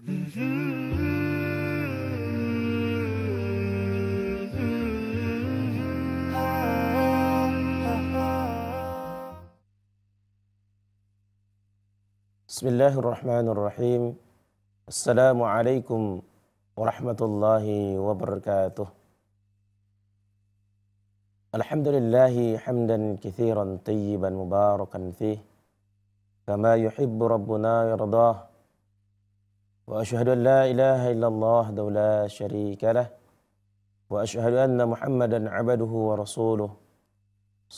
بسم الله الرحمن الرحيم السلام عليكم ورحمة الله وبركاته الحمد لله حمدا كثيرا طيبا مباركا فيه كما يحب ربنا يرضاه وأشهد أن لا إله إلا الله لا شريك له وأشهد أن محمدا عبده ورسوله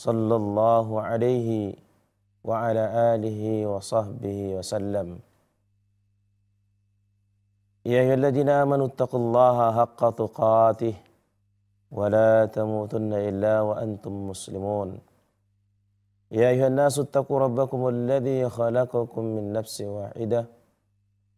صلى الله عليه وعلى آله وصحبه وسلم يا أيها الذين آمنوا اتقوا الله حق تقاته ولا تموتن إلا وأنتم مسلمون يا أيها الناس اتقوا ربكم الذي خلقكم من نفس واحده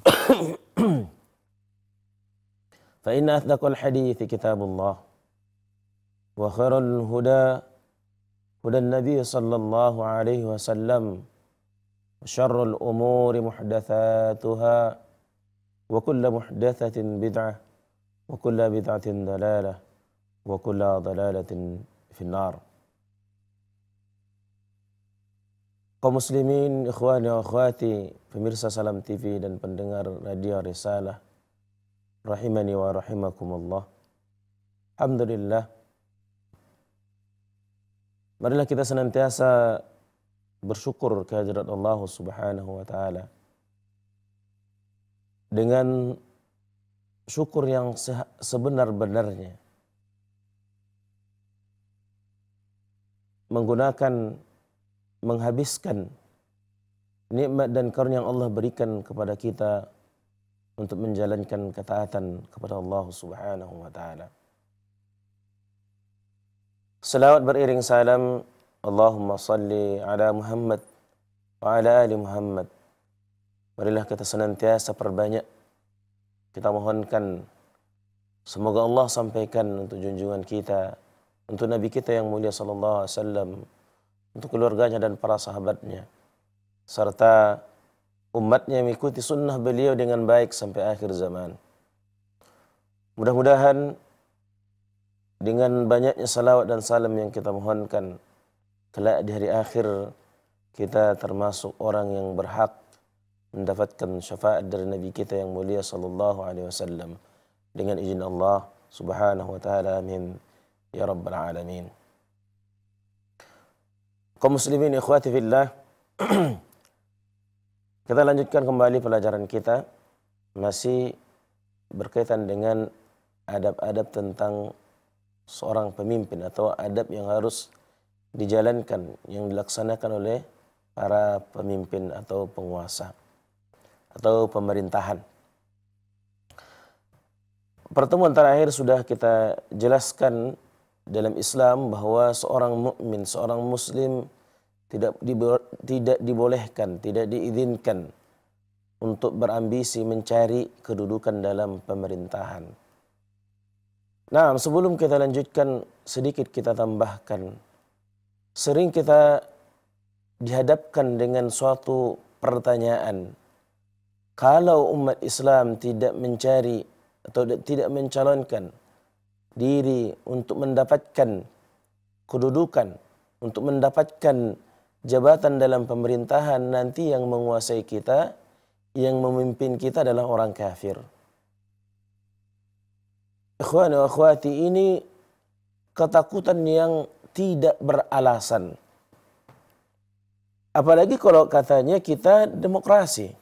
فإن أصدق الحديث كتاب الله وخير الهدى هدى النبي صلى الله عليه وسلم وشر الأمور محدثاتها وكل محدثة بدعة وكل بدعة ضلالة وكل ضلالة في النار Kaum muslimin, ikhwani wa akhwati, pemirsa Salam TV dan pendengar Radio Risalah. Rahimani wa rahimakumullah. Alhamdulillah. Marilah kita senantiasa bersyukur kehadirat Allah Subhanahu wa taala. Dengan syukur yang sebenar-benarnya. Menggunakan menghabiskan nikmat dan karunia yang Allah berikan kepada kita untuk menjalankan ketaatan kepada Allah Subhanahu wa taala. Selawat beriring salam Allahumma salli ala Muhammad wa ala ali Muhammad. Marilah kita senantiasa perbanyak kita mohonkan semoga Allah sampaikan untuk junjungan kita untuk nabi kita yang mulia sallallahu alaihi wasallam untuk keluarganya dan para sahabatnya serta umatnya yang mengikuti sunnah beliau dengan baik sampai akhir zaman. Mudah-mudahan dengan banyaknya salawat dan salam yang kita mohonkan kelak di hari akhir kita termasuk orang yang berhak mendapatkan syafaat dari Nabi kita yang mulia sallallahu alaihi wasallam dengan izin Allah subhanahu wa taala amin ya rabbal alamin. Al kaum muslimin ikhwati fillah kita lanjutkan kembali pelajaran kita masih berkaitan dengan adab-adab tentang seorang pemimpin atau adab yang harus dijalankan yang dilaksanakan oleh para pemimpin atau penguasa atau pemerintahan. Pertemuan terakhir sudah kita jelaskan dalam Islam bahwa seorang mukmin, seorang muslim tidak tidak dibolehkan, tidak diizinkan untuk berambisi mencari kedudukan dalam pemerintahan. Nah, sebelum kita lanjutkan sedikit kita tambahkan. Sering kita dihadapkan dengan suatu pertanyaan. Kalau umat Islam tidak mencari atau tidak mencalonkan diri untuk mendapatkan kedudukan, untuk mendapatkan jabatan dalam pemerintahan nanti yang menguasai kita, yang memimpin kita adalah orang kafir. Ikhwan wa akhwati ini ketakutan yang tidak beralasan. Apalagi kalau katanya kita demokrasi.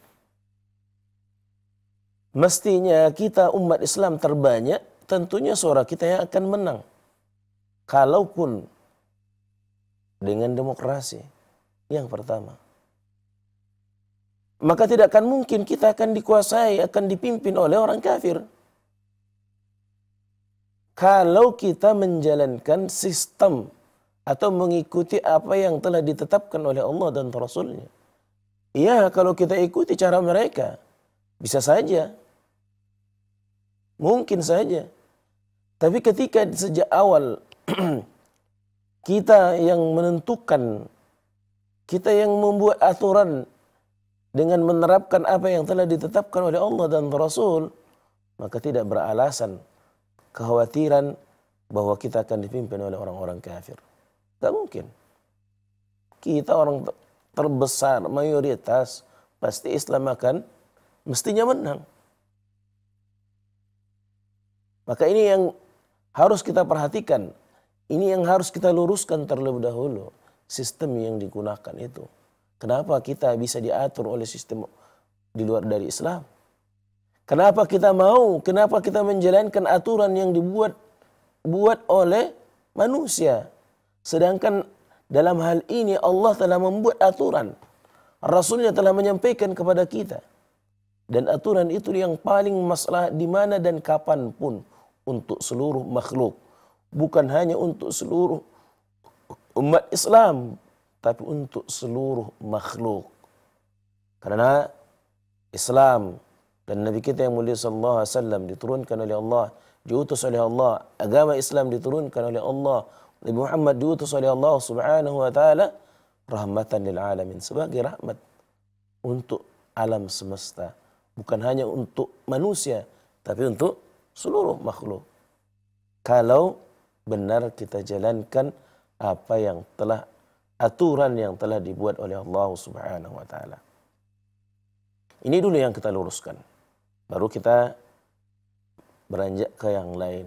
Mestinya kita umat Islam terbanyak tentunya suara kita yang akan menang. Kalaupun dengan demokrasi yang pertama. Maka tidak akan mungkin kita akan dikuasai, akan dipimpin oleh orang kafir. Kalau kita menjalankan sistem atau mengikuti apa yang telah ditetapkan oleh Allah dan Rasulnya. Ya kalau kita ikuti cara mereka, bisa saja mungkin saja tapi ketika sejak awal kita yang menentukan, kita yang membuat aturan dengan menerapkan apa yang telah ditetapkan oleh Allah dan Rasul, maka tidak beralasan kekhawatiran bahwa kita akan dipimpin oleh orang-orang kafir. Tidak mungkin. Kita orang terbesar, mayoritas, pasti Islam akan mestinya menang. Maka ini yang harus kita perhatikan. Ini yang harus kita luruskan terlebih dahulu. Sistem yang digunakan itu. Kenapa kita bisa diatur oleh sistem di luar dari Islam? Kenapa kita mau? Kenapa kita menjalankan aturan yang dibuat buat oleh manusia? Sedangkan dalam hal ini Allah telah membuat aturan. Rasulnya telah menyampaikan kepada kita. Dan aturan itu yang paling masalah di mana dan kapan pun untuk seluruh makhluk. Bukan hanya untuk seluruh umat Islam, tapi untuk seluruh makhluk. Karena Islam dan Nabi kita yang mulia sallallahu alaihi wasallam diturunkan oleh Allah, diutus oleh Allah, agama Islam diturunkan oleh Allah, Nabi Muhammad diutus oleh Allah Subhanahu wa taala rahmatan lil alamin sebagai rahmat untuk alam semesta, bukan hanya untuk manusia, tapi untuk seluruh makhluk. Kalau benar kita jalankan apa yang telah aturan yang telah dibuat oleh Allah Subhanahu wa taala. Ini dulu yang kita luruskan. Baru kita beranjak ke yang lain.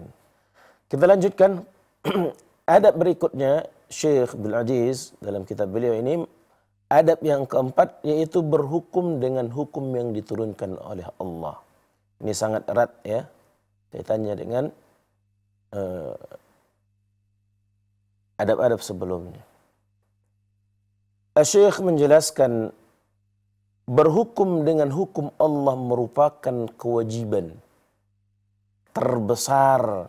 Kita lanjutkan adab berikutnya Syekh Bil Aziz dalam kitab beliau ini adab yang keempat yaitu berhukum dengan hukum yang diturunkan oleh Allah. Ini sangat erat ya kaitannya dengan eh, adab-adab sebelumnya. Eh, Syekh menjelaskan berhukum dengan hukum Allah merupakan kewajiban terbesar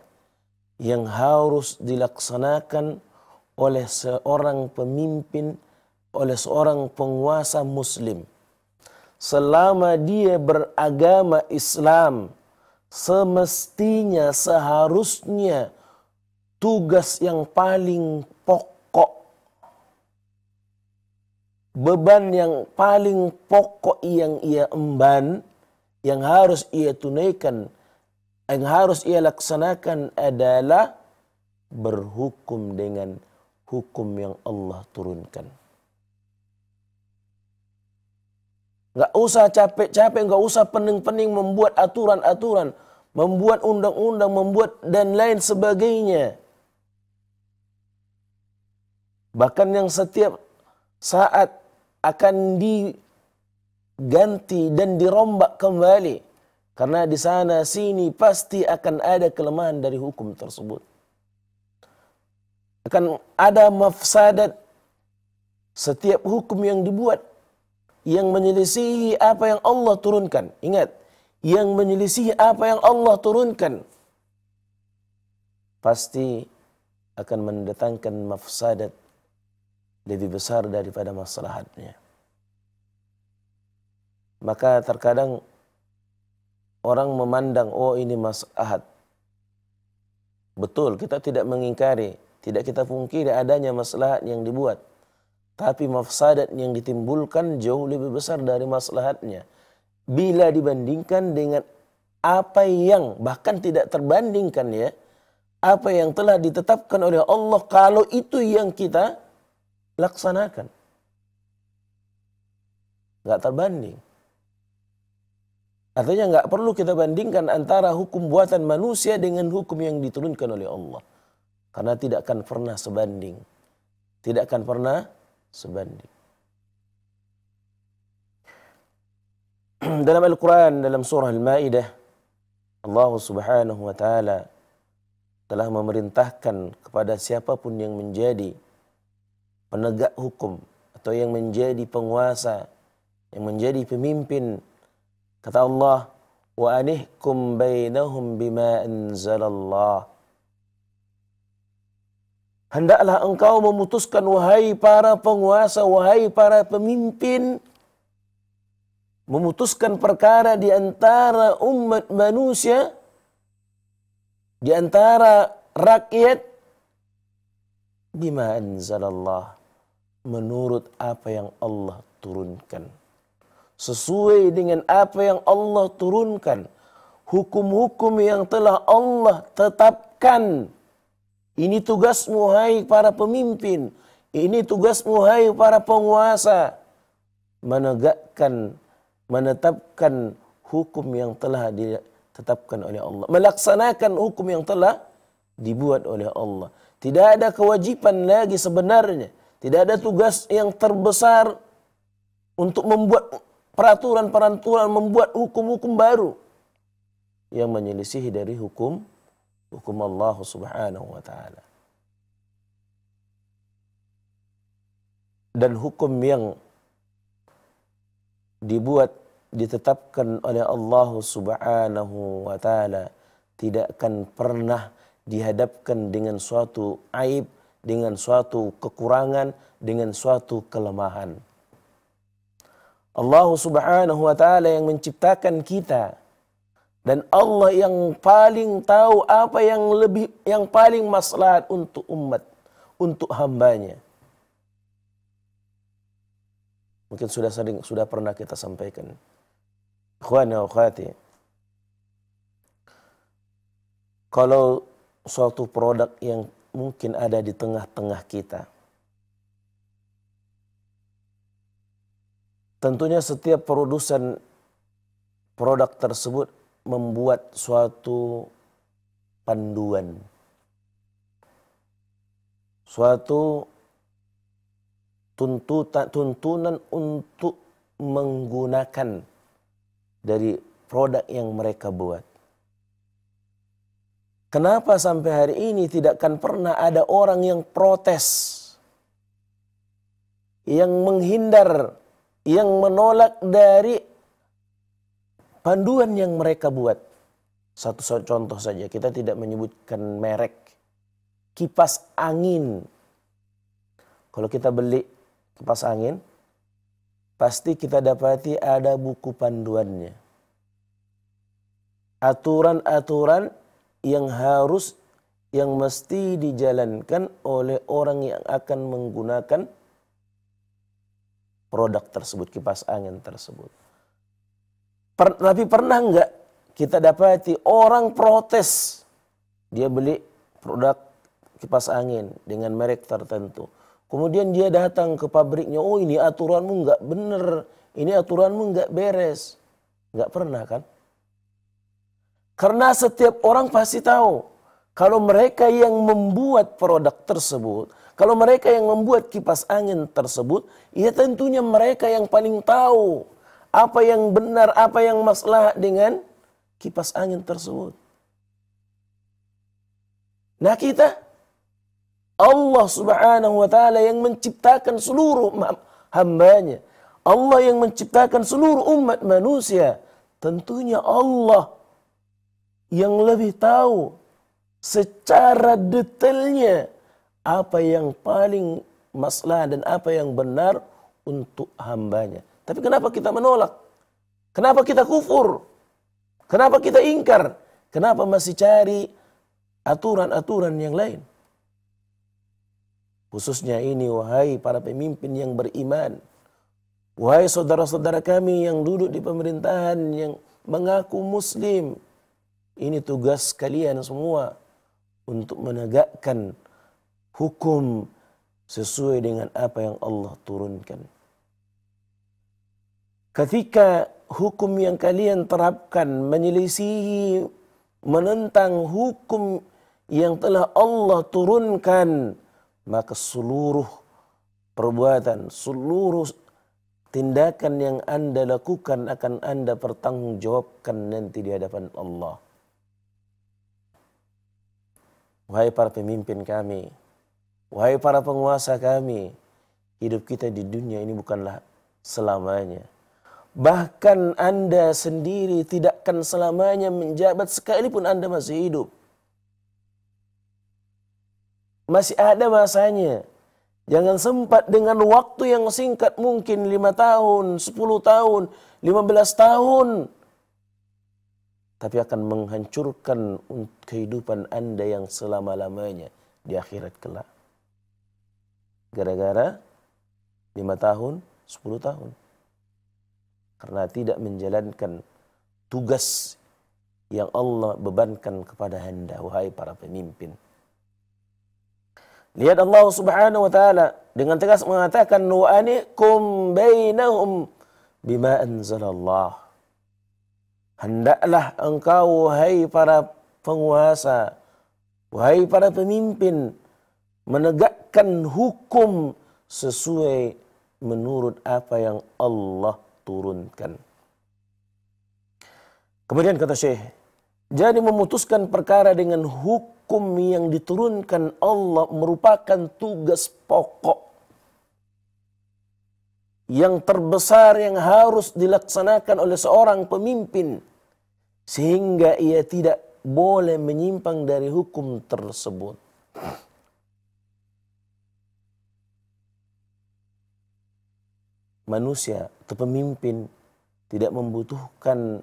yang harus dilaksanakan oleh seorang pemimpin, oleh seorang penguasa muslim. Selama dia beragama Islam, semestinya seharusnya tugas yang paling pokok beban yang paling pokok yang ia emban yang harus ia tunaikan yang harus ia laksanakan adalah berhukum dengan hukum yang Allah turunkan. Gak usah capek-capek, gak usah pening-pening membuat aturan-aturan membuat undang-undang, membuat dan lain sebagainya. Bahkan yang setiap saat akan diganti dan dirombak kembali. Karena di sana sini pasti akan ada kelemahan dari hukum tersebut. Akan ada mafsadat setiap hukum yang dibuat yang menyelisihi apa yang Allah turunkan. Ingat, yang menyelisih apa yang Allah turunkan pasti akan mendatangkan mafsadat lebih besar daripada maslahatnya. Maka terkadang orang memandang, oh ini maslahat. Betul, kita tidak mengingkari, tidak kita pungkiri adanya maslahat yang dibuat. Tapi mafsadat yang ditimbulkan jauh lebih besar dari maslahatnya bila dibandingkan dengan apa yang bahkan tidak terbandingkan ya apa yang telah ditetapkan oleh Allah kalau itu yang kita laksanakan nggak terbanding artinya nggak perlu kita bandingkan antara hukum buatan manusia dengan hukum yang diturunkan oleh Allah karena tidak akan pernah sebanding tidak akan pernah sebanding dalam Al-Quran, dalam surah Al-Ma'idah, Allah subhanahu wa ta'ala telah memerintahkan kepada siapapun yang menjadi penegak hukum atau yang menjadi penguasa, yang menjadi pemimpin. Kata Allah, wa anihkum bainahum bima anzalallah. Hendaklah engkau memutuskan wahai para penguasa, wahai para pemimpin memutuskan perkara di antara umat manusia, di antara rakyat, bima anzalallah, menurut apa yang Allah turunkan. Sesuai dengan apa yang Allah turunkan. Hukum-hukum yang telah Allah tetapkan. Ini tugas hai para pemimpin. Ini tugas hai para penguasa. Menegakkan menetapkan hukum yang telah ditetapkan oleh Allah, melaksanakan hukum yang telah dibuat oleh Allah. Tidak ada kewajiban lagi sebenarnya, tidak ada tugas yang terbesar untuk membuat peraturan-peraturan, membuat hukum-hukum baru yang menyelisihi dari hukum hukum Allah Subhanahu wa taala. Dan hukum yang dibuat ditetapkan oleh Allah Subhanahu wa taala tidak akan pernah dihadapkan dengan suatu aib, dengan suatu kekurangan, dengan suatu kelemahan. Allah Subhanahu wa taala yang menciptakan kita dan Allah yang paling tahu apa yang lebih yang paling maslahat untuk umat, untuk hambanya. Mungkin sudah sering sudah pernah kita sampaikan. khati, Kalau suatu produk yang mungkin ada di tengah-tengah kita. Tentunya setiap produsen produk tersebut membuat suatu panduan, suatu tuntutan tuntunan untuk menggunakan dari produk yang mereka buat. Kenapa sampai hari ini tidak akan pernah ada orang yang protes, yang menghindar, yang menolak dari panduan yang mereka buat. Satu contoh saja, kita tidak menyebutkan merek. Kipas angin. Kalau kita beli kipas angin, pasti kita dapati ada buku panduannya. Aturan-aturan yang harus yang mesti dijalankan oleh orang yang akan menggunakan produk tersebut, kipas angin tersebut. Per, tapi pernah enggak kita dapati orang protes dia beli produk kipas angin dengan merek tertentu Kemudian dia datang ke pabriknya, oh ini aturanmu nggak bener, ini aturanmu nggak beres. Nggak pernah kan? Karena setiap orang pasti tahu, kalau mereka yang membuat produk tersebut, kalau mereka yang membuat kipas angin tersebut, ya tentunya mereka yang paling tahu apa yang benar, apa yang masalah dengan kipas angin tersebut. Nah kita Allah subhanahu wa ta'ala yang menciptakan seluruh hambanya. Allah yang menciptakan seluruh umat manusia. Tentunya Allah yang lebih tahu secara detailnya apa yang paling masalah dan apa yang benar untuk hambanya. Tapi kenapa kita menolak? Kenapa kita kufur? Kenapa kita ingkar? Kenapa masih cari aturan-aturan yang lain? Khususnya ini wahai para pemimpin yang beriman. Wahai saudara-saudara kami yang duduk di pemerintahan yang mengaku muslim. Ini tugas kalian semua untuk menegakkan hukum sesuai dengan apa yang Allah turunkan. Ketika hukum yang kalian terapkan menyelisihi menentang hukum yang telah Allah turunkan maka seluruh perbuatan, seluruh tindakan yang Anda lakukan akan Anda pertanggungjawabkan nanti di hadapan Allah. Wahai para pemimpin kami, wahai para penguasa kami, hidup kita di dunia ini bukanlah selamanya. Bahkan Anda sendiri tidak akan selamanya menjabat sekalipun Anda masih hidup. Masih ada masanya. Jangan sempat dengan waktu yang singkat mungkin lima tahun, sepuluh tahun, lima belas tahun. Tapi akan menghancurkan kehidupan Anda yang selama-lamanya di akhirat kelak. Gara-gara 5 tahun, sepuluh tahun. Karena tidak menjalankan tugas yang Allah bebankan kepada Anda, wahai para pemimpin. Lihat Allah Subhanahu wa taala dengan tegas mengatakan wa anikum bainahum bima anzalallah. Hendaklah engkau wahai para penguasa, wahai para pemimpin menegakkan hukum sesuai menurut apa yang Allah turunkan. Kemudian kata Syekh, jadi memutuskan perkara dengan hukum hukum yang diturunkan Allah merupakan tugas pokok yang terbesar yang harus dilaksanakan oleh seorang pemimpin sehingga ia tidak boleh menyimpang dari hukum tersebut. Manusia atau pemimpin tidak membutuhkan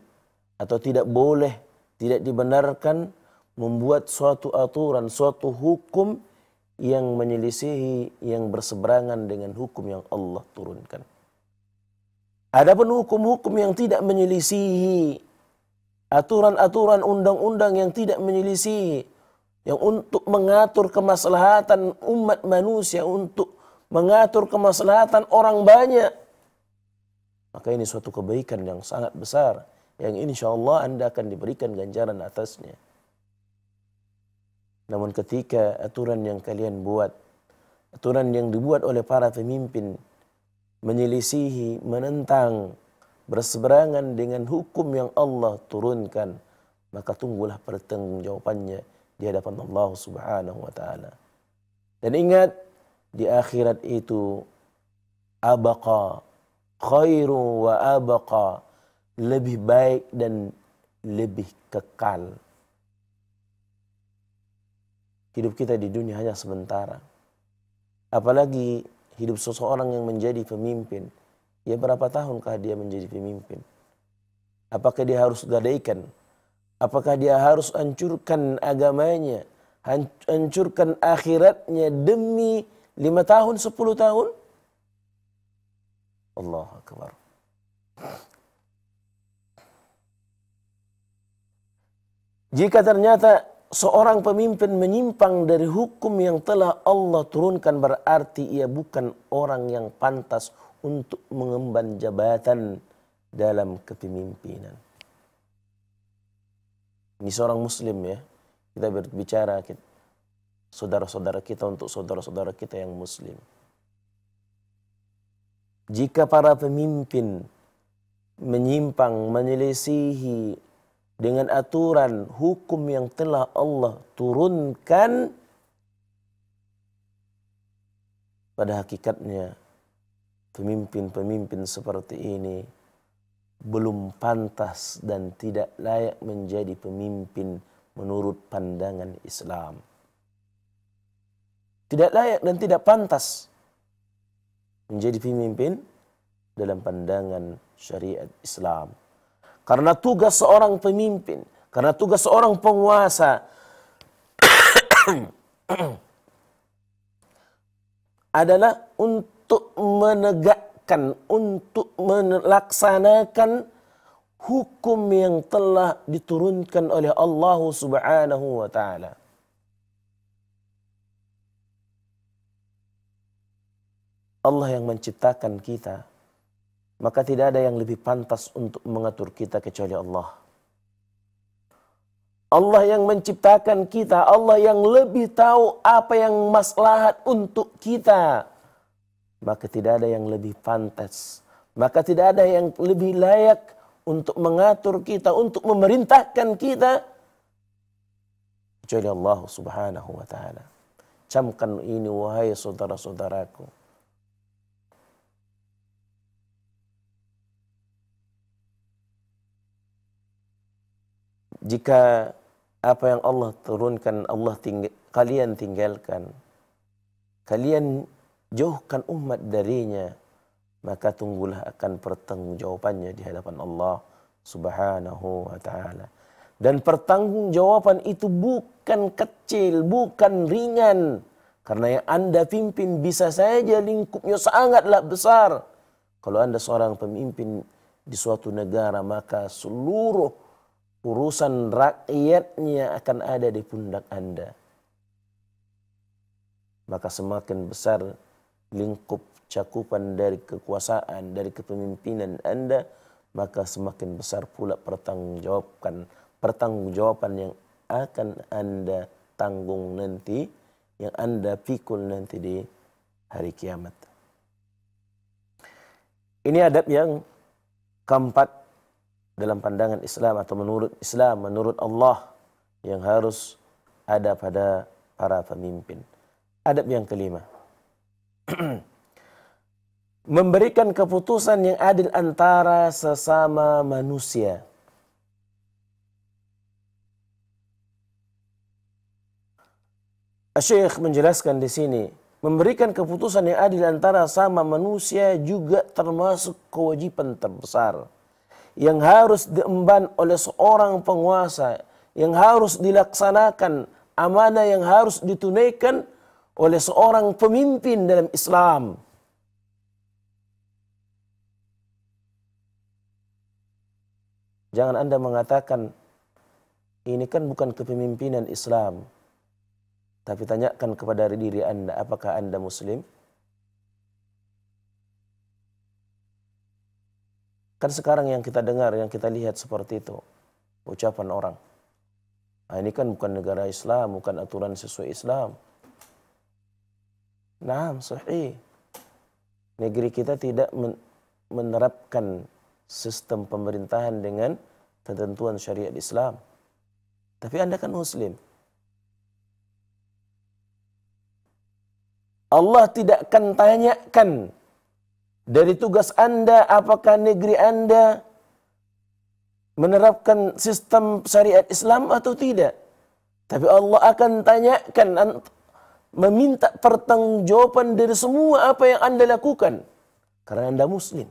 atau tidak boleh, tidak dibenarkan membuat suatu aturan, suatu hukum yang menyelisihi, yang berseberangan dengan hukum yang Allah turunkan. Ada Adapun hukum-hukum yang tidak menyelisihi, aturan-aturan undang-undang yang tidak menyelisihi, yang untuk mengatur kemaslahatan umat manusia, untuk mengatur kemaslahatan orang banyak, maka ini suatu kebaikan yang sangat besar, yang insya Allah Anda akan diberikan ganjaran atasnya. Namun ketika aturan yang kalian buat, aturan yang dibuat oleh para pemimpin menyelisihi, menentang, berseberangan dengan hukum yang Allah turunkan, maka tunggulah pertanggungjawabannya di hadapan Allah Subhanahu wa taala. Dan ingat di akhirat itu abaqa khairu wa abaqa lebih baik dan lebih kekal hidup kita di dunia hanya sementara. Apalagi hidup seseorang yang menjadi pemimpin. Ya berapa tahunkah dia menjadi pemimpin? Apakah dia harus gadaikan? Apakah dia harus hancurkan agamanya? Hancurkan akhiratnya demi lima tahun, sepuluh tahun? Allah Akbar. Jika ternyata seorang pemimpin menyimpang dari hukum yang telah Allah turunkan berarti ia bukan orang yang pantas untuk mengemban jabatan dalam kepemimpinan. Ini seorang muslim ya. Kita berbicara saudara-saudara kita untuk saudara-saudara kita yang muslim. Jika para pemimpin menyimpang, menyelisihi dengan aturan hukum yang telah Allah turunkan pada hakikatnya pemimpin-pemimpin seperti ini belum pantas dan tidak layak menjadi pemimpin menurut pandangan Islam. Tidak layak dan tidak pantas menjadi pemimpin dalam pandangan syariat Islam. Karena tugas seorang pemimpin, karena tugas seorang penguasa adalah untuk menegakkan, untuk melaksanakan hukum yang telah diturunkan oleh Allah Subhanahu wa taala. Allah yang menciptakan kita maka tidak ada yang lebih pantas untuk mengatur kita kecuali Allah. Allah yang menciptakan kita, Allah yang lebih tahu apa yang maslahat untuk kita. Maka tidak ada yang lebih pantas, maka tidak ada yang lebih layak untuk mengatur kita, untuk memerintahkan kita kecuali Allah Subhanahu wa taala. Camkan ini wahai saudara-saudaraku. Jika apa yang Allah turunkan Allah kalian tinggalkan, kalian jauhkan umat darinya, maka tunggulah akan pertanggungjawabannya di hadapan Allah Subhanahu wa taala. Dan pertanggungjawaban itu bukan kecil, bukan ringan. Karena yang Anda pimpin bisa saja lingkupnya sangatlah besar. Kalau Anda seorang pemimpin di suatu negara, maka seluruh urusan rakyatnya akan ada di pundak Anda. Maka semakin besar lingkup cakupan dari kekuasaan, dari kepemimpinan Anda, maka semakin besar pula pertanggungjawaban pertanggungjawaban yang akan Anda tanggung nanti, yang Anda pikul nanti di hari kiamat. Ini adab yang keempat dalam pandangan Islam atau menurut Islam, menurut Allah yang harus ada pada para pemimpin. Adab yang kelima. Memberikan keputusan yang adil antara sesama manusia. Syekh menjelaskan di sini, memberikan keputusan yang adil antara sama manusia juga termasuk kewajiban terbesar yang harus diemban oleh seorang penguasa, yang harus dilaksanakan, amanah yang harus ditunaikan oleh seorang pemimpin dalam Islam. Jangan Anda mengatakan ini kan bukan kepemimpinan Islam. Tapi tanyakan kepada diri Anda apakah Anda muslim? Kan sekarang yang kita dengar, yang kita lihat seperti itu. Ucapan orang. Nah, ini kan bukan negara Islam, bukan aturan sesuai Islam. Nah, sahih. Negeri kita tidak menerapkan sistem pemerintahan dengan ketentuan syariat Islam. Tapi Anda kan muslim. Allah tidak akan tanyakan dari tugas Anda, apakah negeri Anda menerapkan sistem syariat Islam atau tidak? Tapi Allah akan tanyakan, meminta pertanggungjawaban dari semua apa yang Anda lakukan. Karena Anda Muslim.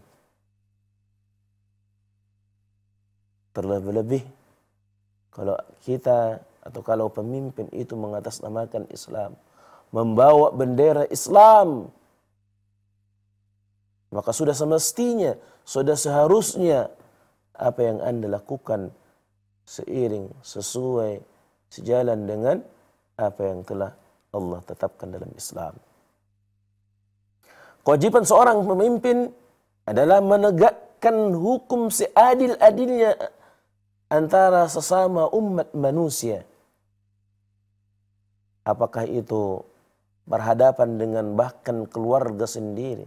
Terlebih-lebih kalau kita atau kalau pemimpin itu mengatasnamakan Islam, membawa bendera Islam, maka sudah semestinya, sudah seharusnya apa yang Anda lakukan seiring, sesuai, sejalan dengan apa yang telah Allah tetapkan dalam Islam. Kewajiban seorang pemimpin adalah menegakkan hukum seadil-adilnya antara sesama umat manusia. Apakah itu berhadapan dengan bahkan keluarga sendiri?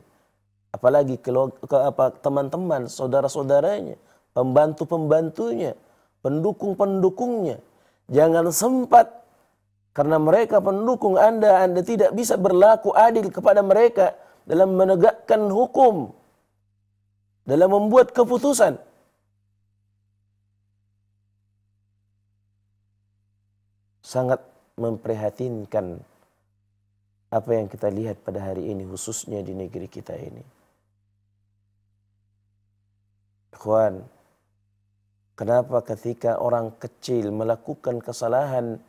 apalagi ke teman-teman, saudara-saudaranya, pembantu-pembantunya, pendukung-pendukungnya. Jangan sempat karena mereka pendukung Anda, Anda tidak bisa berlaku adil kepada mereka dalam menegakkan hukum, dalam membuat keputusan. Sangat memprihatinkan apa yang kita lihat pada hari ini, khususnya di negeri kita ini. Ikhwan, kenapa ketika orang kecil melakukan kesalahan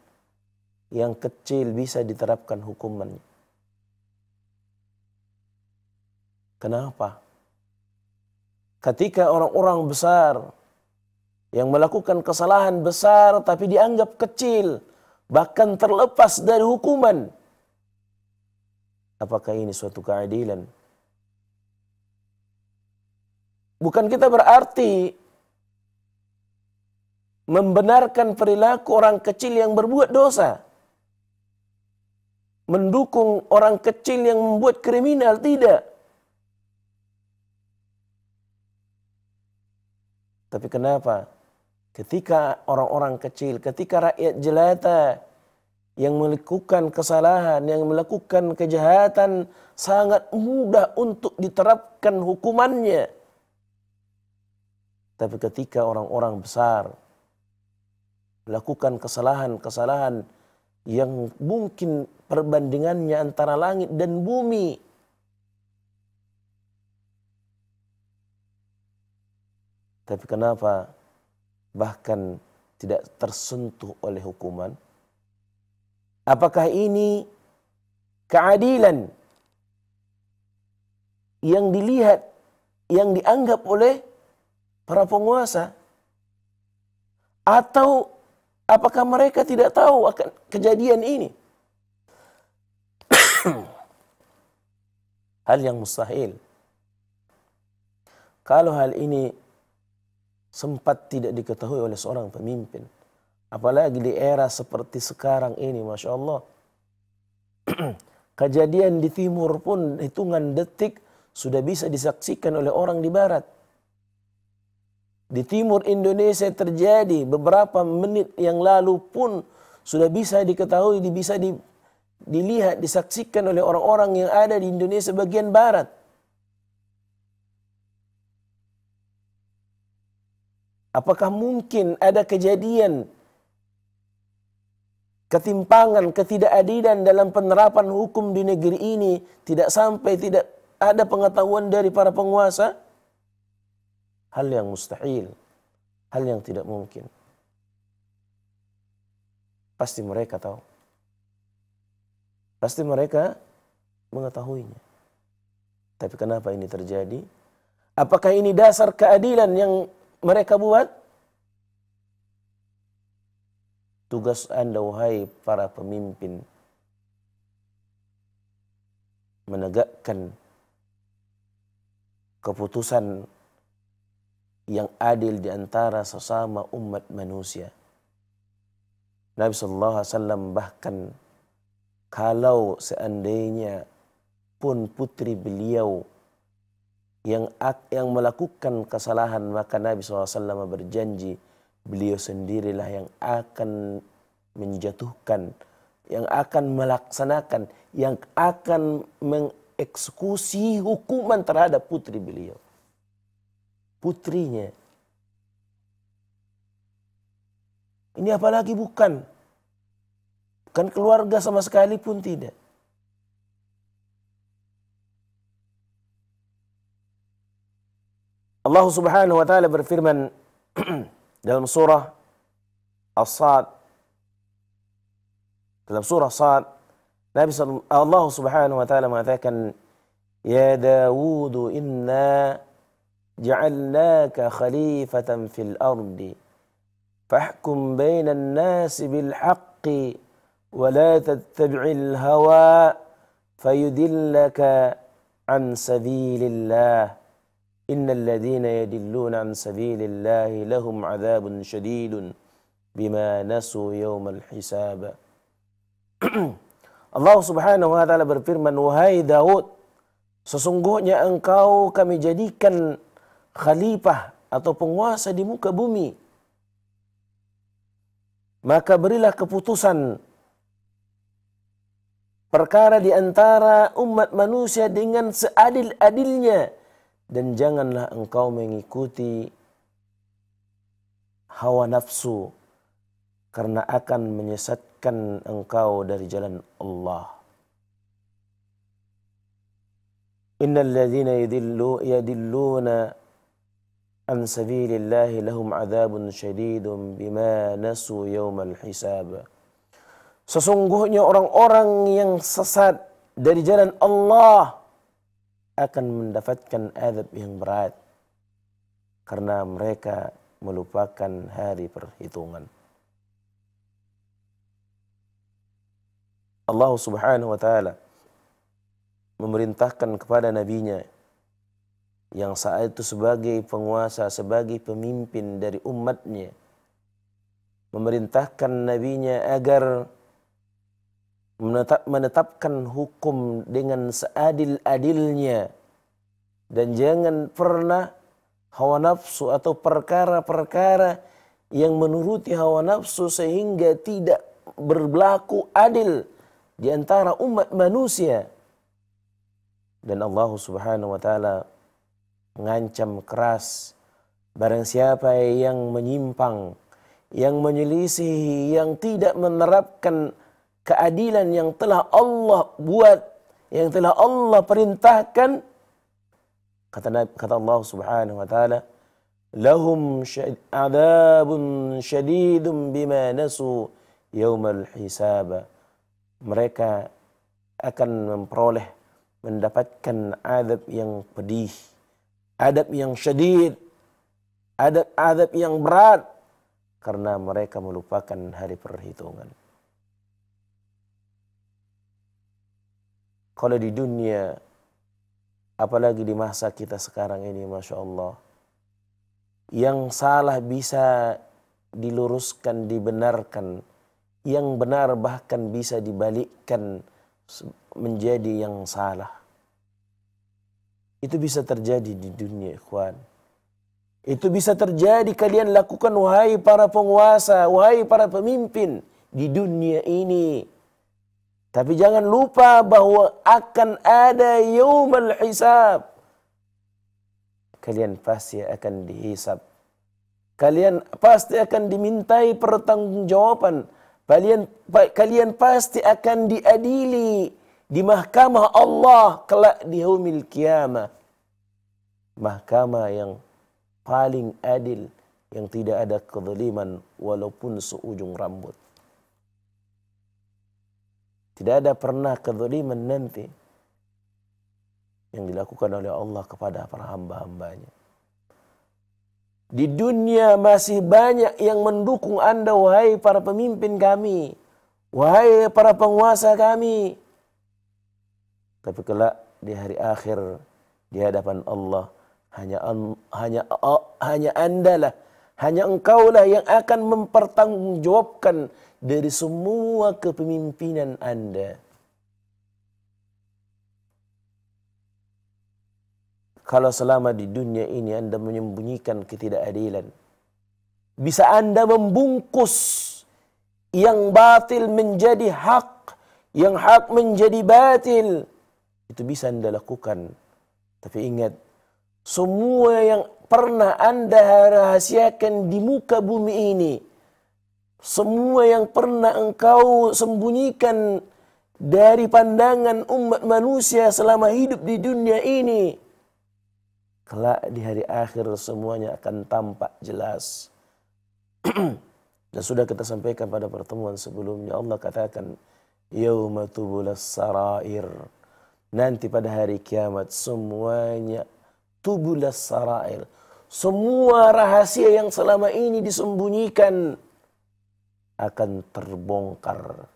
yang kecil bisa diterapkan hukumannya? Kenapa? Ketika orang-orang besar yang melakukan kesalahan besar tapi dianggap kecil, bahkan terlepas dari hukuman. Apakah ini suatu keadilan? bukan kita berarti membenarkan perilaku orang kecil yang berbuat dosa. Mendukung orang kecil yang membuat kriminal, tidak. Tapi kenapa? Ketika orang-orang kecil, ketika rakyat jelata yang melakukan kesalahan, yang melakukan kejahatan, sangat mudah untuk diterapkan hukumannya tapi ketika orang-orang besar melakukan kesalahan-kesalahan yang mungkin perbandingannya antara langit dan bumi. Tapi kenapa bahkan tidak tersentuh oleh hukuman? Apakah ini keadilan yang dilihat, yang dianggap oleh para penguasa? Atau apakah mereka tidak tahu akan kejadian ini? hal yang mustahil. Kalau hal ini sempat tidak diketahui oleh seorang pemimpin, apalagi di era seperti sekarang ini, masya Allah, kejadian di timur pun hitungan detik sudah bisa disaksikan oleh orang di barat. Di timur Indonesia terjadi beberapa menit yang lalu pun sudah bisa diketahui, bisa di, dilihat, disaksikan oleh orang-orang yang ada di Indonesia bagian barat. Apakah mungkin ada kejadian ketimpangan, ketidakadilan dalam penerapan hukum di negeri ini tidak sampai tidak ada pengetahuan dari para penguasa? hal yang mustahil, hal yang tidak mungkin. Pasti mereka tahu. Pasti mereka mengetahuinya. Tapi kenapa ini terjadi? Apakah ini dasar keadilan yang mereka buat? Tugas Anda wahai para pemimpin menegakkan keputusan yang adil di antara sesama umat manusia. Nabi saw. Alaihi Wasallam bahkan kalau seandainya pun putri beliau yang yang melakukan kesalahan maka Nabi SAW berjanji beliau sendirilah yang akan menjatuhkan yang akan melaksanakan yang akan mengeksekusi hukuman terhadap putri beliau putrinya. Ini apalagi bukan. Bukan keluarga sama sekali pun tidak. Allah Subhanahu wa taala berfirman dalam surah As-Sad dalam surah Sad Nabi Allah Subhanahu wa taala mengatakan ya Dawud inna جعلناك خليفة في الأرض فاحكم بين الناس بالحق ولا تتبع الهوى فيدلك عن سبيل الله إن الذين يدلون عن سبيل الله لهم عذاب شديد بما نسوا يوم الحساب الله سبحانه وتعالى ta'ala وهي داود Sesungguhnya engkau kami jadikan khalifah atau penguasa di muka bumi. Maka berilah keputusan perkara di antara umat manusia dengan seadil-adilnya dan janganlah engkau mengikuti hawa nafsu karena akan menyesatkan engkau dari jalan Allah. Innal ladhina yadillu yadilluna an sabilillahi lahum adzabun شديد bima nasu يوم hisab. Sesungguhnya orang-orang yang sesat dari jalan Allah akan mendapatkan azab yang berat karena mereka melupakan hari perhitungan. Allah Subhanahu wa taala memerintahkan kepada nabinya yang saat itu sebagai penguasa, sebagai pemimpin dari umatnya, memerintahkan nabinya agar menetap, menetapkan hukum dengan seadil-adilnya dan jangan pernah hawa nafsu atau perkara-perkara yang menuruti hawa nafsu sehingga tidak berlaku adil di antara umat manusia dan Allah Subhanahu wa taala mengancam keras barang siapa yang menyimpang yang menyelisihi yang tidak menerapkan keadilan yang telah Allah buat yang telah Allah perintahkan kata kata Allah Subhanahu wa taala lahum adabun syadidun bima nasu yaumal hisab mereka akan memperoleh mendapatkan azab yang pedih adab yang syadid, adab adab yang berat karena mereka melupakan hari perhitungan. Kalau di dunia, apalagi di masa kita sekarang ini, masya Allah, yang salah bisa diluruskan, dibenarkan, yang benar bahkan bisa dibalikkan menjadi yang salah. Itu bisa terjadi di dunia ikhwan. Itu bisa terjadi kalian lakukan wahai para penguasa, wahai para pemimpin di dunia ini. Tapi jangan lupa bahwa akan ada yaumal hisab. Kalian pasti akan dihisab. Kalian pasti akan dimintai pertanggungjawaban. Kalian kalian pasti akan diadili di mahkamah Allah kelak di hari kiamah. Mahkamah yang paling adil yang tidak ada kezaliman walaupun seujung rambut. Tidak ada pernah kezaliman nanti yang dilakukan oleh Allah kepada para hamba-hambanya. Di dunia masih banyak yang mendukung Anda, wahai para pemimpin kami, wahai para penguasa kami, tapi kelak di hari akhir di hadapan Allah hanya hanya oh, hanya andalah hanya engkaulah yang akan mempertanggungjawabkan dari semua kepemimpinan Anda. Kalau selama di dunia ini Anda menyembunyikan ketidakadilan, bisa Anda membungkus yang batil menjadi hak, yang hak menjadi batil itu bisa Anda lakukan. Tapi ingat, semua yang pernah Anda rahasiakan di muka bumi ini, semua yang pernah engkau sembunyikan dari pandangan umat manusia selama hidup di dunia ini, kelak di hari akhir semuanya akan tampak jelas. Dan sudah kita sampaikan pada pertemuan sebelumnya, Allah katakan, Yauma sarair Nanti pada hari kiamat semuanya tubulah sarail. Semua rahasia yang selama ini disembunyikan akan terbongkar.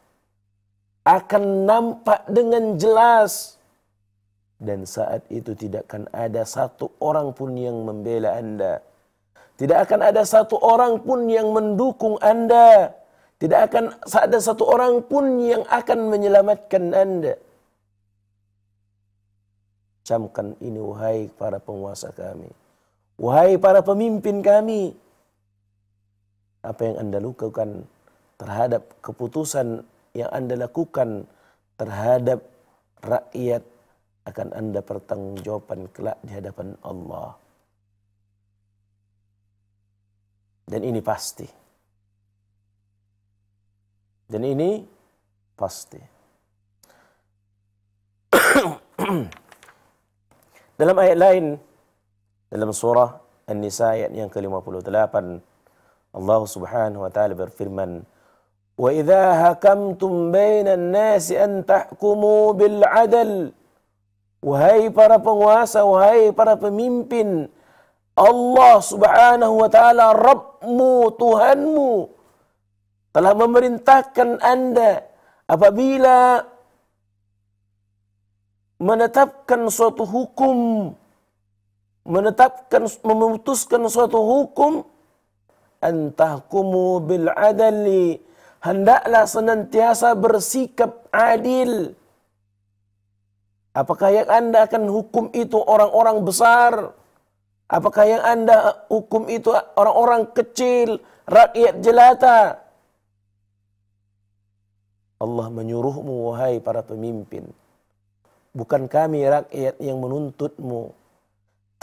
Akan nampak dengan jelas. Dan saat itu tidak akan ada satu orang pun yang membela Anda. Tidak akan ada satu orang pun yang mendukung Anda. Tidak akan ada satu orang pun yang akan menyelamatkan Anda. Camkan ini wahai para penguasa kami. Wahai para pemimpin kami. Apa yang anda lakukan terhadap keputusan yang anda lakukan terhadap rakyat akan anda pertanggungjawaban kelak di hadapan Allah. Dan ini pasti. Dan ini pasti. Dalam ayat lain dalam surah An-Nisa ayat yang ke-58 Allah Subhanahu wa taala berfirman Wa idza hakamtum bainan nasi an tahkumu bil adl Wahai para penguasa, wahai para pemimpin, Allah subhanahu wa ta'ala Rabbmu, Tuhanmu telah memerintahkan anda apabila menetapkan suatu hukum menetapkan memutuskan suatu hukum antahkumu bil adali hendaklah senantiasa bersikap adil apakah yang anda akan hukum itu orang-orang besar apakah yang anda hukum itu orang-orang kecil rakyat jelata Allah menyuruhmu wahai para pemimpin Bukan kami rakyat yang menuntutmu.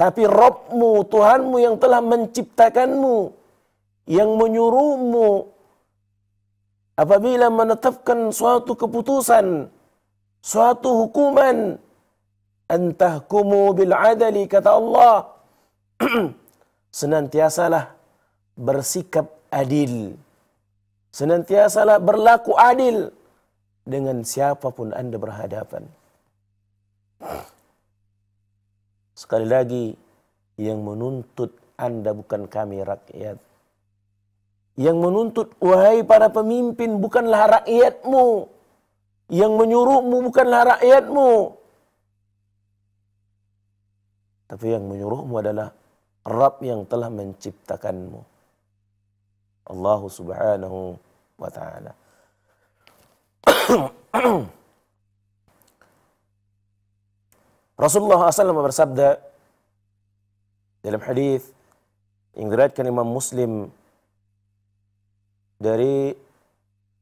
Tapi Robmu, Tuhanmu yang telah menciptakanmu. Yang menyuruhmu. Apabila menetapkan suatu keputusan. Suatu hukuman. Antahkumu bil'adali, kata Allah. Senantiasalah bersikap adil. Senantiasalah berlaku adil dengan siapapun Anda berhadapan. Sekali lagi, yang menuntut Anda bukan kami rakyat. Yang menuntut, wahai para pemimpin, bukanlah rakyatmu. Yang menyuruhmu bukanlah rakyatmu. Tapi yang menyuruhmu adalah Rabb yang telah menciptakanmu. Allah subhanahu wa ta'ala. Rasulullah SAW bersabda dalam hadis yang diriwayatkan Imam Muslim dari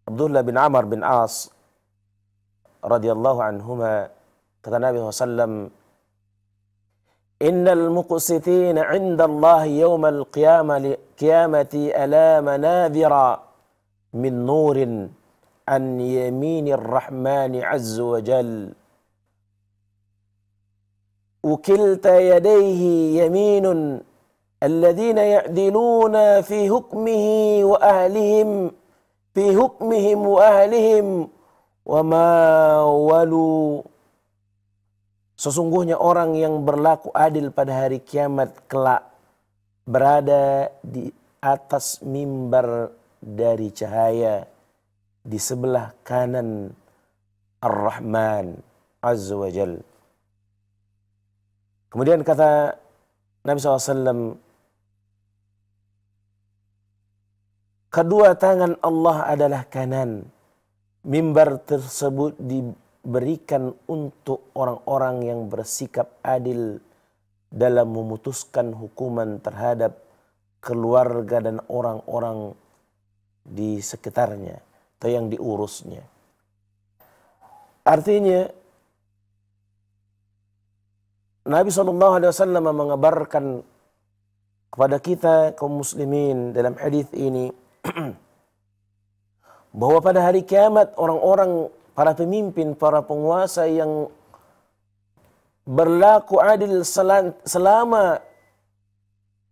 Abdullah bin Amr bin As radhiyallahu anhuma kata Nabi SAW إن المقسطين عند الله يوم القيامة قيامة ألا min من نور yamini يمين الرحمن عز وجل وكلتا يديه يمين الذين يعدلون في حكمه وأهلهم في حكمهم وأهلهم وما ولوا Sesungguhnya orang yang berlaku adil pada hari kiamat kelak berada di atas mimbar dari cahaya di sebelah kanan Ar-Rahman Azza wa Jalla. Kemudian kata Nabi SAW, kedua tangan Allah adalah kanan. Mimbar tersebut diberikan untuk orang-orang yang bersikap adil dalam memutuskan hukuman terhadap keluarga dan orang-orang di sekitarnya atau yang diurusnya. Artinya Nabi Shallallahu Alaihi Wasallam mengabarkan kepada kita kaum muslimin dalam hadis ini bahwa pada hari kiamat orang-orang para pemimpin, para penguasa yang berlaku adil selama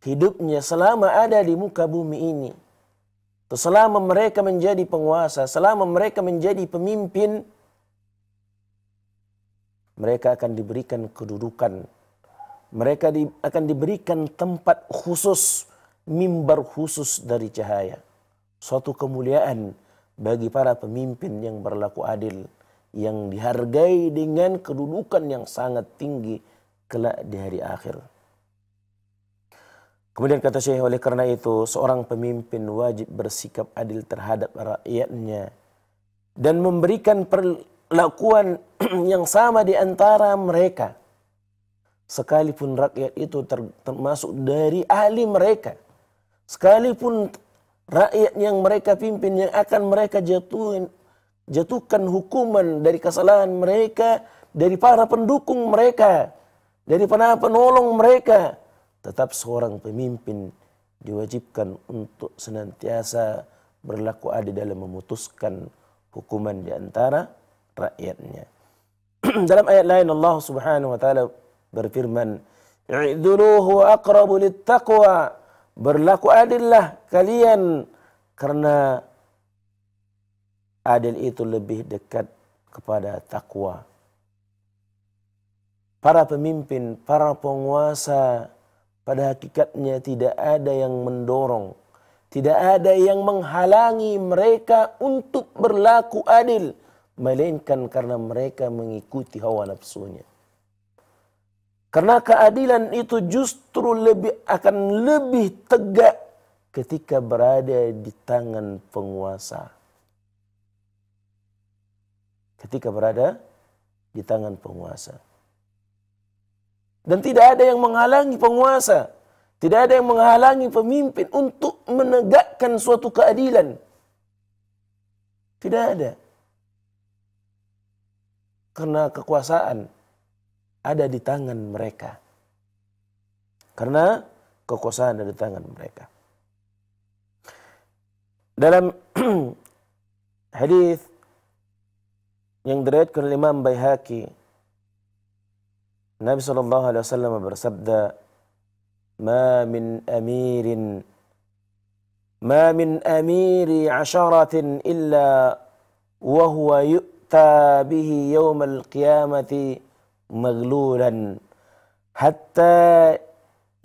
hidupnya, selama ada di muka bumi ini. Selama mereka menjadi penguasa, selama mereka menjadi pemimpin, mereka akan diberikan kedudukan. Mereka di, akan diberikan tempat khusus, mimbar khusus dari cahaya. Suatu kemuliaan bagi para pemimpin yang berlaku adil, yang dihargai dengan kedudukan yang sangat tinggi kelak di hari akhir. Kemudian kata Syekh oleh karena itu seorang pemimpin wajib bersikap adil terhadap rakyatnya dan memberikan perlakuan yang sama di antara mereka. Sekalipun rakyat itu termasuk dari ahli mereka. Sekalipun rakyat yang mereka pimpin yang akan mereka jatuhin, jatuhkan hukuman dari kesalahan mereka, dari para pendukung mereka, dari para penolong mereka. Tetap seorang pemimpin diwajibkan untuk senantiasa berlaku adil dalam memutuskan hukuman di antara rakyatnya. Dalam ayat lain Allah Subhanahu wa taala berfirman, "I'dhuluhu aqrabu littaqwa." Berlaku adillah kalian karena adil itu lebih dekat kepada takwa. Para pemimpin, para penguasa pada hakikatnya tidak ada yang mendorong, tidak ada yang menghalangi mereka untuk berlaku adil melainkan karena mereka mengikuti hawa nafsunya. Karena keadilan itu justru lebih akan lebih tegak ketika berada di tangan penguasa. Ketika berada di tangan penguasa. Dan tidak ada yang menghalangi penguasa, tidak ada yang menghalangi pemimpin untuk menegakkan suatu keadilan. Tidak ada karena kekuasaan ada di tangan mereka. Karena kekuasaan ada di tangan mereka. Dalam hadis yang diriwayatkan oleh Imam Baihaqi Nabi sallallahu alaihi wasallam bersabda min amirin ma min amiri asharatin illa wa huwa hatta bihi yawmal qiyamati maghlulan hatta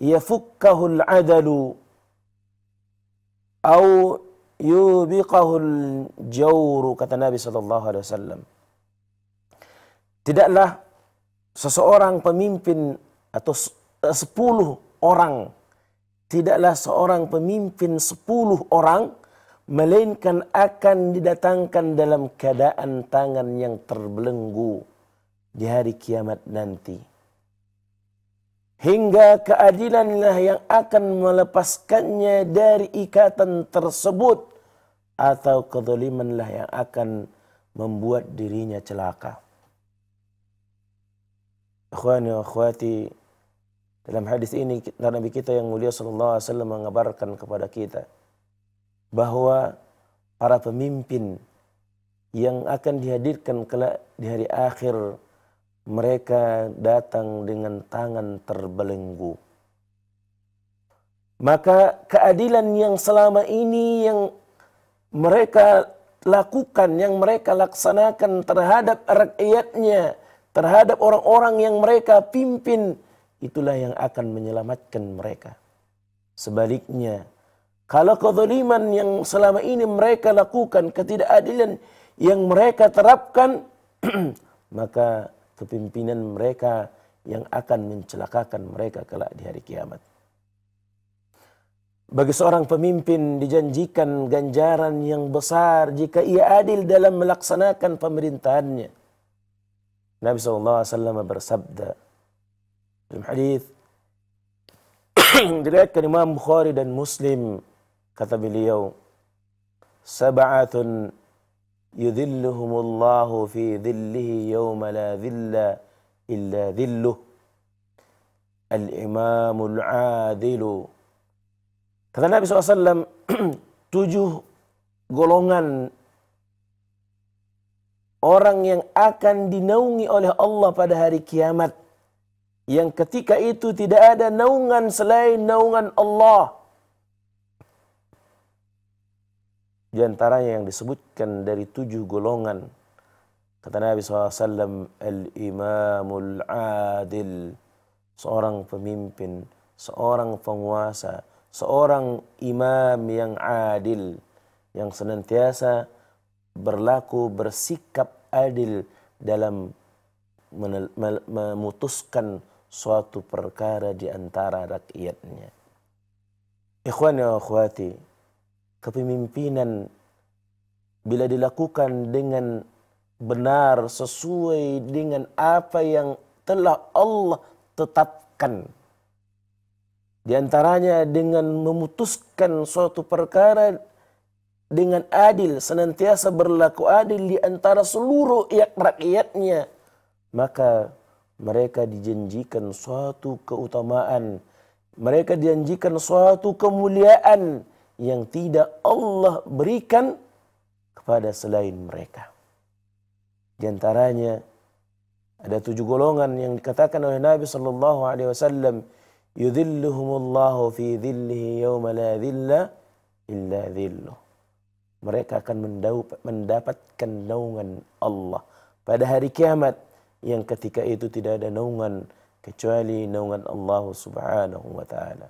yafukkahul adalu au yubiqahul jawru kata Nabi sallallahu alaihi wasallam tidaklah seseorang pemimpin atau eh, sepuluh orang tidaklah seorang pemimpin sepuluh orang melainkan akan didatangkan dalam keadaan tangan yang terbelenggu di hari kiamat nanti. Hingga keadilanlah yang akan melepaskannya dari ikatan tersebut atau kezalimanlah yang akan membuat dirinya celaka. Akhwani wa akhwati, dalam hadis ini Nabi kita yang mulia sallallahu mengabarkan kepada kita bahwa para pemimpin yang akan dihadirkan kelak di hari akhir mereka datang dengan tangan terbelenggu. Maka keadilan yang selama ini yang mereka lakukan, yang mereka laksanakan terhadap rakyatnya, terhadap orang-orang yang mereka pimpin, itulah yang akan menyelamatkan mereka. Sebaliknya, kalau kezaliman yang selama ini mereka lakukan, ketidakadilan yang mereka terapkan, maka kepimpinan mereka yang akan mencelakakan mereka kelak di hari kiamat. Bagi seorang pemimpin dijanjikan ganjaran yang besar jika ia adil dalam melaksanakan pemerintahannya. Nabi SAW bersabda dalam hadis Dilihatkan Imam Bukhari dan Muslim Kata beliau, Sab'atun yudhilluhumullahu fi dhillihi yawma la dhilla illa dhilluh. Al-imamul adilu. Kata Nabi SAW, tujuh golongan orang yang akan dinaungi oleh Allah pada hari kiamat yang ketika itu tidak ada naungan selain naungan Allah Di antaranya yang disebutkan dari tujuh golongan. Kata Nabi SAW, Al-Imamul Adil. Seorang pemimpin, seorang penguasa, seorang imam yang adil. Yang senantiasa berlaku, bersikap adil dalam memutuskan suatu perkara di antara rakyatnya. Ikhwan ya akhwati, kepemimpinan bila dilakukan dengan benar sesuai dengan apa yang telah Allah tetapkan. Di antaranya dengan memutuskan suatu perkara dengan adil, senantiasa berlaku adil di antara seluruh rakyatnya. Maka mereka dijanjikan suatu keutamaan. Mereka dijanjikan suatu kemuliaan yang tidak Allah berikan kepada selain mereka. Di antaranya ada tujuh golongan yang dikatakan oleh Nabi Shallallahu Alaihi Wasallam, Allah fi dhillihi la dhilla illa dhilluh." Mereka akan mendapatkan naungan Allah pada hari kiamat yang ketika itu tidak ada naungan kecuali naungan Allah Subhanahu wa taala.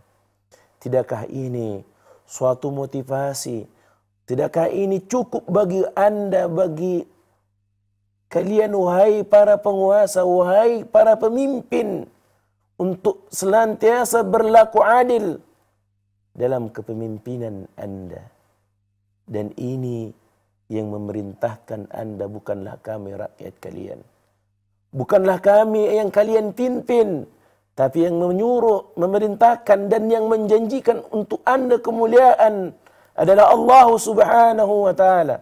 Tidakkah ini suatu motivasi. Tidakkah ini cukup bagi Anda, bagi kalian wahai para penguasa, wahai para pemimpin untuk selantiasa berlaku adil dalam kepemimpinan Anda. Dan ini yang memerintahkan Anda bukanlah kami rakyat kalian. Bukanlah kami yang kalian pimpin tapi yang menyuruh, memerintahkan dan yang menjanjikan untuk anda kemuliaan adalah Allah subhanahu wa ta'ala.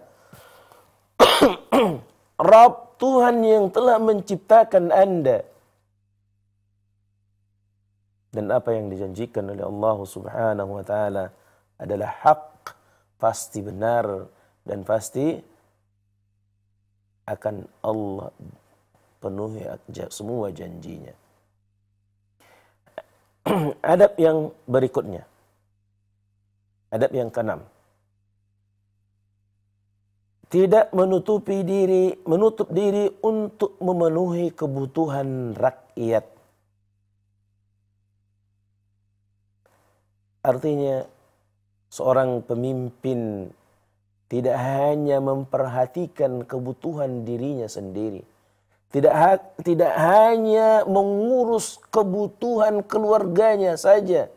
Rab Tuhan yang telah menciptakan anda. Dan apa yang dijanjikan oleh Allah subhanahu wa ta'ala adalah hak, pasti benar, dan pasti akan Allah penuhi semua janjinya. adab yang berikutnya. Adab yang keenam. Tidak menutupi diri, menutup diri untuk memenuhi kebutuhan rakyat. Artinya seorang pemimpin tidak hanya memperhatikan kebutuhan dirinya sendiri tidak, ha tidak hanya mengurus kebutuhan keluarganya saja,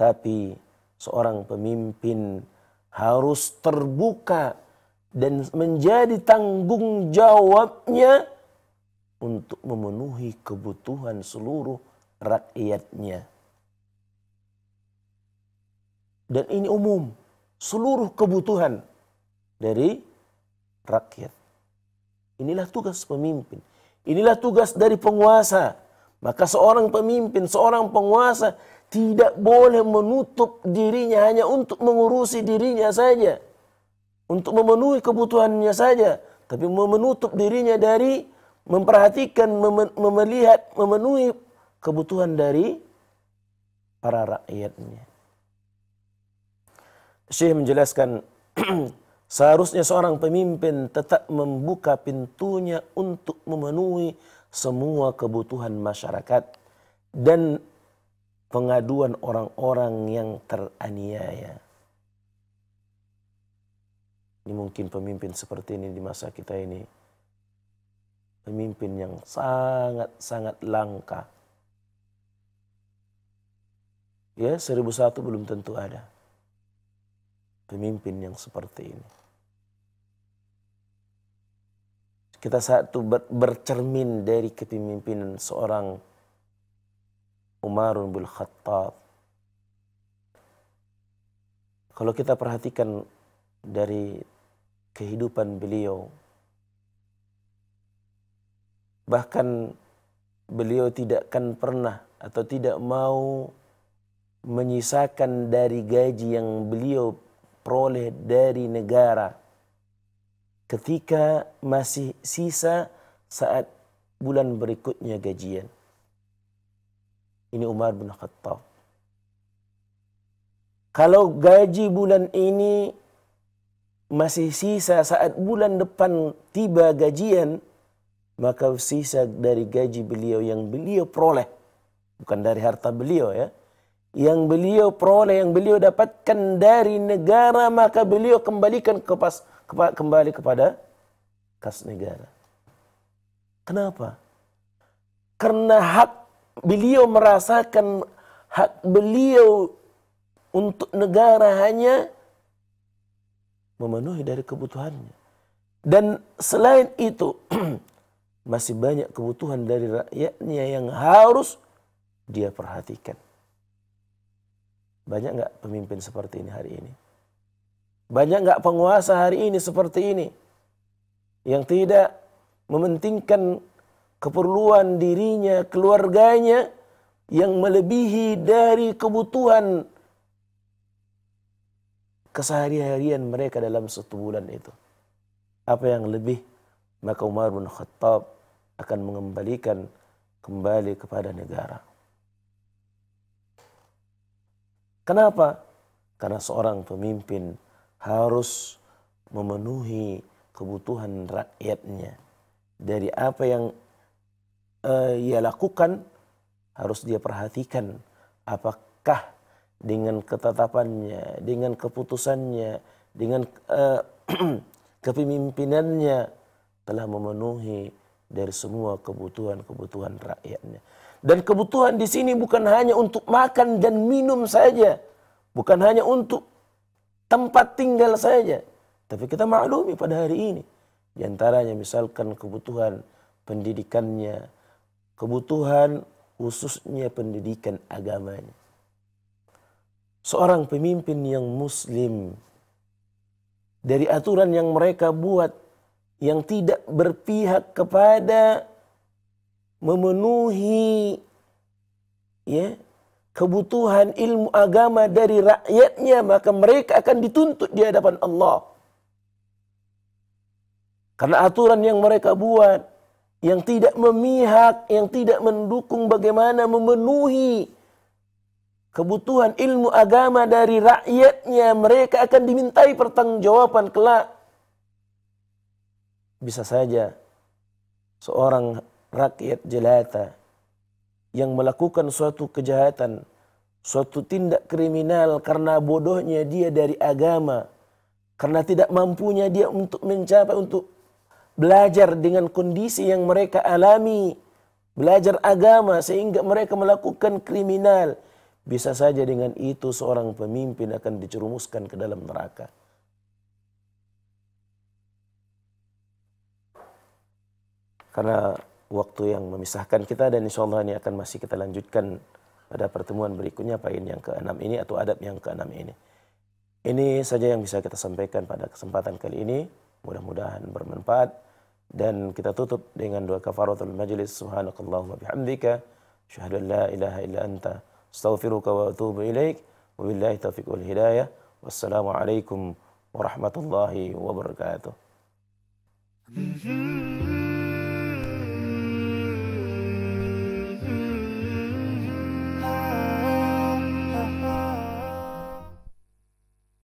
tapi seorang pemimpin harus terbuka dan menjadi tanggung jawabnya untuk memenuhi kebutuhan seluruh rakyatnya. Dan ini umum, seluruh kebutuhan dari rakyat. Inilah tugas pemimpin. Inilah tugas dari penguasa. Maka seorang pemimpin, seorang penguasa tidak boleh menutup dirinya hanya untuk mengurusi dirinya saja. Untuk memenuhi kebutuhannya saja. Tapi menutup dirinya dari memperhatikan, mem melihat, memenuhi kebutuhan dari para rakyatnya. Syekh menjelaskan Seharusnya seorang pemimpin tetap membuka pintunya untuk memenuhi semua kebutuhan masyarakat dan pengaduan orang-orang yang teraniaya. Ini mungkin pemimpin seperti ini di masa kita ini. Pemimpin yang sangat-sangat langka. Ya, seribu satu belum tentu ada pemimpin yang seperti ini. kita saat itu bercermin dari kepemimpinan seorang Umar bin Khattab. Kalau kita perhatikan dari kehidupan beliau, bahkan beliau tidak akan pernah atau tidak mau menyisakan dari gaji yang beliau peroleh dari negara ketika masih sisa saat bulan berikutnya gajian. Ini Umar bin Khattab. Kalau gaji bulan ini masih sisa saat bulan depan tiba gajian, maka sisa dari gaji beliau yang beliau peroleh, bukan dari harta beliau ya, yang beliau peroleh, yang beliau dapatkan dari negara, maka beliau kembalikan ke pas kembali kepada kas negara. Kenapa? Karena hak beliau merasakan hak beliau untuk negara hanya memenuhi dari kebutuhannya. Dan selain itu masih banyak kebutuhan dari rakyatnya yang harus dia perhatikan. Banyak nggak pemimpin seperti ini hari ini? Banyak nggak penguasa hari ini seperti ini yang tidak mementingkan keperluan dirinya, keluarganya yang melebihi dari kebutuhan kesehari-harian mereka dalam satu bulan itu. Apa yang lebih maka Umar bin Khattab akan mengembalikan kembali kepada negara. Kenapa? Karena seorang pemimpin harus memenuhi kebutuhan rakyatnya. Dari apa yang uh, ia lakukan harus dia perhatikan apakah dengan ketetapannya, dengan keputusannya, dengan uh, kepemimpinannya telah memenuhi dari semua kebutuhan-kebutuhan rakyatnya. Dan kebutuhan di sini bukan hanya untuk makan dan minum saja, bukan hanya untuk tempat tinggal saja. Tapi kita maklumi pada hari ini. Di antaranya misalkan kebutuhan pendidikannya, kebutuhan khususnya pendidikan agamanya. Seorang pemimpin yang muslim dari aturan yang mereka buat yang tidak berpihak kepada memenuhi ya kebutuhan ilmu agama dari rakyatnya maka mereka akan dituntut di hadapan Allah. Karena aturan yang mereka buat yang tidak memihak, yang tidak mendukung bagaimana memenuhi kebutuhan ilmu agama dari rakyatnya, mereka akan dimintai pertanggungjawaban kelak. Bisa saja seorang rakyat jelata yang melakukan suatu kejahatan, suatu tindak kriminal karena bodohnya dia dari agama, karena tidak mampunya dia untuk mencapai untuk belajar dengan kondisi yang mereka alami, belajar agama sehingga mereka melakukan kriminal. Bisa saja dengan itu seorang pemimpin akan dicerumuskan ke dalam neraka. Karena waktu yang memisahkan kita dan insya Allah ini akan masih kita lanjutkan pada pertemuan berikutnya ini yang keenam ini atau adab yang keenam ini. Ini saja yang bisa kita sampaikan pada kesempatan kali ini. Mudah-mudahan bermanfaat dan kita tutup dengan doa kafaratul majlis subhanakallahumma bihamdika syahadu la ilaha illa anta astaghfiruka wa atubu ilaik wabillahi taufiq wal hidayah wassalamualaikum warahmatullahi wabarakatuh. Mm-hmm.